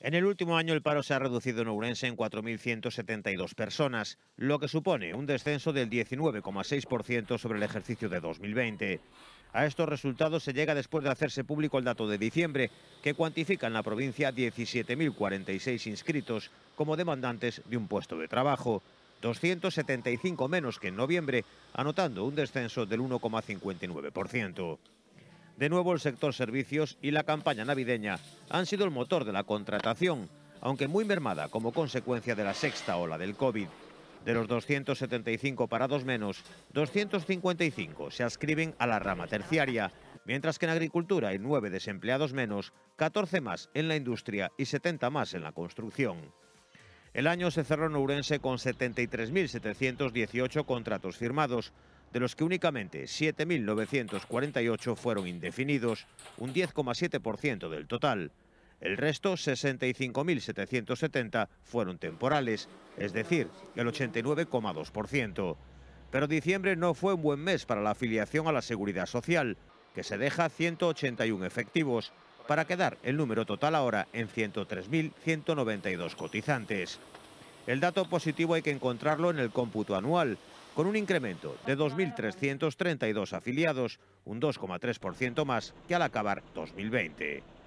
En el último año el paro se ha reducido en Ourense en 4.172 personas, lo que supone un descenso del 19,6% sobre el ejercicio de 2020. A estos resultados se llega después de hacerse público el dato de diciembre, que cuantifica en la provincia 17.046 inscritos como demandantes de un puesto de trabajo, 275 menos que en noviembre, anotando un descenso del 1,59%. De nuevo, el sector servicios y la campaña navideña han sido el motor de la contratación, aunque muy mermada como consecuencia de la sexta ola del COVID. De los 275 parados menos, 255 se ascriben a la rama terciaria, mientras que en agricultura hay 9 desempleados menos, 14 más en la industria y 70 más en la construcción. El año se cerró en Ourense con 73.718 contratos firmados, de los que únicamente 7.948 fueron indefinidos, un 10,7% del total. El resto, 65.770, fueron temporales, es decir, el 89,2%. Pero diciembre no fue un buen mes para la afiliación a la Seguridad Social, que se deja 181 efectivos, para quedar el número total ahora en 103.192 cotizantes. El dato positivo hay que encontrarlo en el cómputo anual, con un incremento de 2.332 afiliados, un 2,3% más que al acabar 2020.